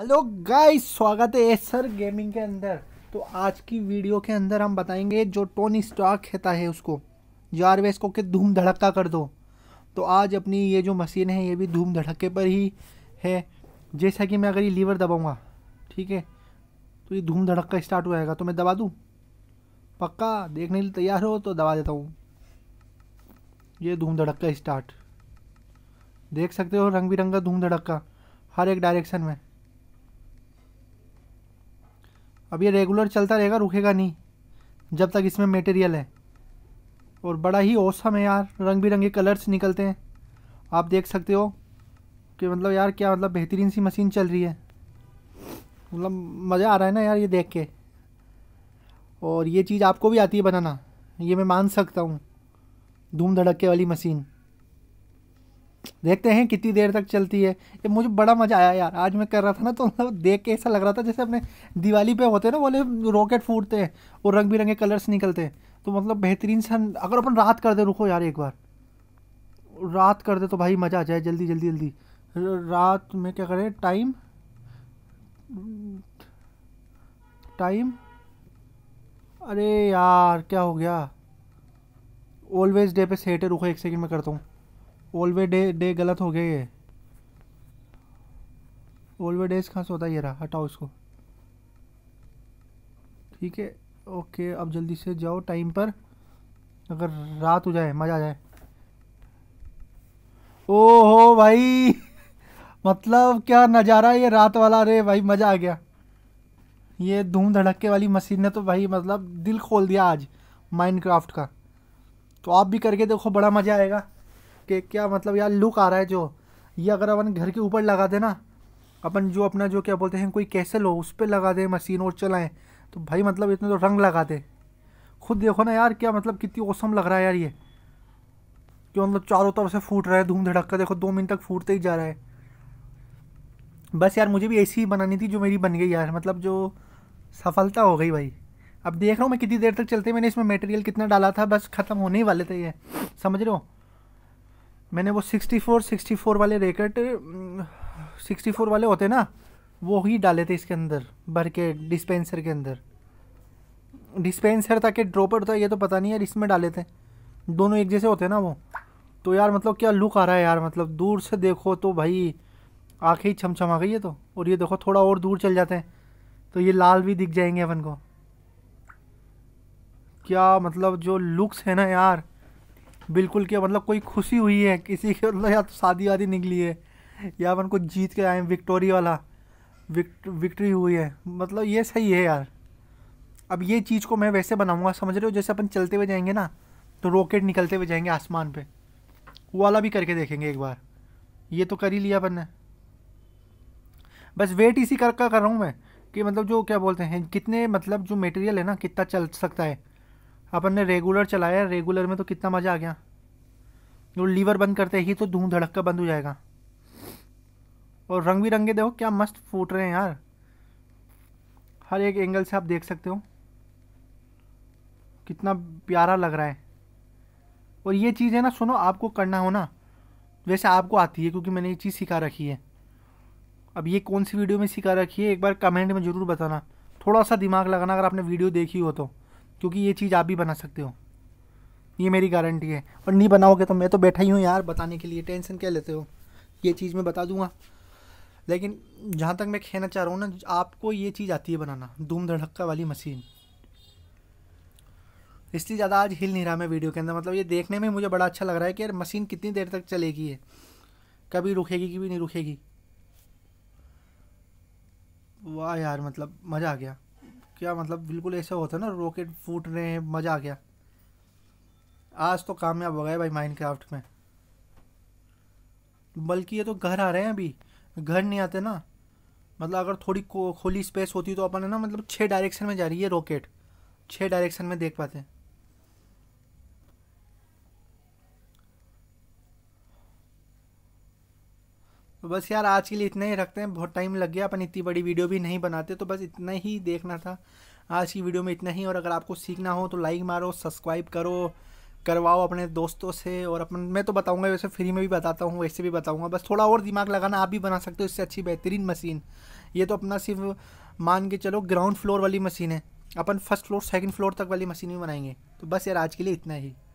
hello guys स्वागत है sir gaming के अंदर तो आज की वीडियो के अंदर हम बताएंगे जो टोनी स्टॉक कहता है उसको जारवेस को कि धूम धड़का कर दो तो आज अपनी ये जो मशीन है ये भी धूम धड़के पर ही है जैसा कि मैं अगर ये लीवर दबाऊंगा ठीक है तो ये धूम धड़का स्टार्ट हो जाएगा तो मैं दबा दूँ पक्का देखने के लिए तैयार हो तो दबा देता हूँ ये धूम धड़का स्टार्ट देख सकते हो रंग बिरंगा धूम धड़का हर एक डायरेक्शन में अब ये रेगुलर चलता रहेगा रुकेगा नहीं जब तक इसमें मटेरियल है और बड़ा ही औसम है यार रंग बिरंगे कलर्स निकलते हैं आप देख सकते हो कि मतलब यार क्या मतलब बेहतरीन सी मशीन चल रही है मतलब मज़ा आ रहा है ना यार ये देख के और ये चीज़ आपको भी आती है बनाना ये मैं मान सकता हूँ धूम धड़के वाली मशीन देखते हैं कितनी देर तक चलती है ये मुझे बड़ा मज़ा आया यार आज मैं कर रहा था ना तो मतलब देख के ऐसा लग रहा था जैसे अपने दिवाली पे होते हैं ना बोले रॉकेट फूटते हैं और रंग बिरंगे कलर्स निकलते हैं तो मतलब बेहतरीन सा अगर अपन रात कर दे रुको यार एक बार रात कर दे तो भाई मज़ा आ जाए जल्दी जल्दी जल्दी रात में क्या करें टाइम टाइम अरे यार क्या हो गया ऑलवेज डे पे सेट है रुको एक सेकंड में करता हूँ ओलवे डे डे गलत हो गया ये ओलवे डेज कहाँ से होता है ये रहा हटाओ इसको ठीक है ओके अब जल्दी से जाओ टाइम पर अगर रात हो जाए मज़ा आ जाए ओहो भाई मतलब क्या नज़ारा ये रात वाला रे भाई मज़ा आ गया ये धूम धड़के वाली मशीन ने तो भाई मतलब दिल खोल दिया आज माइनक्राफ्ट का तो आप भी करके देखो बड़ा मज़ा आएगा के क्या मतलब यार लुक आ रहा है जो ये अगर अपन घर के ऊपर लगा देना अपन जो अपना जो क्या बोलते हैं कोई कैसल हो उस पर लगा दें मशीन और चलाएं तो भाई मतलब इतने तो रंग लगा दे खुद देखो ना यार क्या मतलब कितनी ओसम लग रहा है यार ये कि मतलब चारों तरफ से फूट रहा है धूम धड़क का देखो दो मिनट तक फूटते ही जा रहा है बस यार मुझे भी ऐसी ही बनानी थी जो मेरी बन गई यार मतलब जो सफलता हो गई भाई अब देख रहा हूँ मैं कितनी देर तक चलते मैंने इसमें मटेरियल कितना डाला था बस ख़त्म होने ही वाले थे ये समझ रहे हो मैंने वो 64 64 वाले रैकेट 64 वाले होते ना वो ही डाले थे इसके अंदर भर के डिस्पेंसर के अंदर डिस्पेंसर था कि ड्रॉपर था ये तो पता नहीं यार इसमें डाले थे दोनों एक जैसे होते हैं ना वो तो यार मतलब क्या लुक आ रहा है यार मतलब दूर से देखो तो भाई आँखें ही छमछम आ गई है तो और ये देखो थोड़ा और दूर चल जाते हैं तो ये लाल भी दिख जाएंगे अपन को क्या मतलब जो लुक्स है ना यार बिल्कुल क्या मतलब कोई खुशी हुई है किसी के मतलब या तो शादी वादी निकली है या अपन को जीत के आए विक्टोरी वाला विक्ट विक्ट्री हुई है मतलब ये सही है यार अब ये चीज़ को मैं वैसे बनाऊंगा समझ रहे हो जैसे अपन चलते हुए जाएंगे ना तो रॉकेट निकलते हुए जाएंगे आसमान पे वो वाला भी करके देखेंगे एक बार ये तो कर ही लिया अपन ने बस वेट इसी कर का कर रहा हूँ मैं कि मतलब जो क्या बोलते हैं कितने मतलब जो मटेरियल है ना कितना चल सकता है अपन ने रेगुलर चलाया रेगुलर में तो कितना मज़ा आ गया जो लीवर बंद करते ही तो धूम का बंद हो जाएगा और रंग बिरंगे देखो क्या मस्त फूट रहे हैं यार हर एक एंगल से आप देख सकते हो कितना प्यारा लग रहा है और ये चीज़ है ना सुनो आपको करना हो ना वैसे आपको आती है क्योंकि मैंने ये चीज़ सिखा रखी है अब ये कौन सी वीडियो में सिखा रखी है एक बार कमेंट में ज़रूर बताना थोड़ा सा दिमाग लगाना अगर आपने वीडियो देखी हो तो क्योंकि ये चीज़ आप भी बना सकते हो ये मेरी गारंटी है और नहीं बनाओगे तो मैं तो बैठा ही हूँ यार बताने के लिए टेंशन क्या लेते हो ये चीज़ मैं बता दूंगा लेकिन जहाँ तक मैं कहना चाह रहा हूँ ना आपको ये चीज़ आती है बनाना धूम धड़क्का वाली मशीन इसलिए ज़्यादा आज हिल नहीं रहा मैं वीडियो के अंदर मतलब ये देखने में मुझे बड़ा अच्छा लग रहा है कि यार मशीन कितनी देर तक चलेगी ये कभी रुकेगी कि भी नहीं रुकेगी वाह यार मतलब मज़ा आ गया क्या मतलब बिल्कुल ऐसे होता है ना रॉकेट फूट रहे हैं मज़ा आ गया आज तो कामयाब हो गए भाई माइनक्राफ्ट में बल्कि ये तो घर आ रहे हैं अभी घर नहीं आते ना मतलब अगर थोड़ी खुली स्पेस होती तो अपन है ना मतलब छः डायरेक्शन में जा रही है रॉकेट छः डायरेक्शन में देख पाते हैं तो बस यार आज के लिए इतना ही रखते हैं बहुत टाइम लग गया अपन इतनी बड़ी वीडियो भी नहीं बनाते तो बस इतना ही देखना था आज की वीडियो में इतना ही और अगर आपको सीखना हो तो लाइक मारो सब्सक्राइब करो करवाओ अपने दोस्तों से और अपन मैं तो बताऊंगा वैसे फ्री में भी बताता हूँ वैसे भी बताऊंगा बस थोड़ा और दिमाग लगाना आप भी बना सकते हो इससे अच्छी बेहतरीन मशीन ये तो अपना सिर्फ मान के चलो ग्राउंड फ्लोर वाली मशीन है अपन फर्स्ट फ्लोर सेकंड फ्लोर तक वाली मशीन भी बनाएंगे तो बस यार आज के लिए इतना ही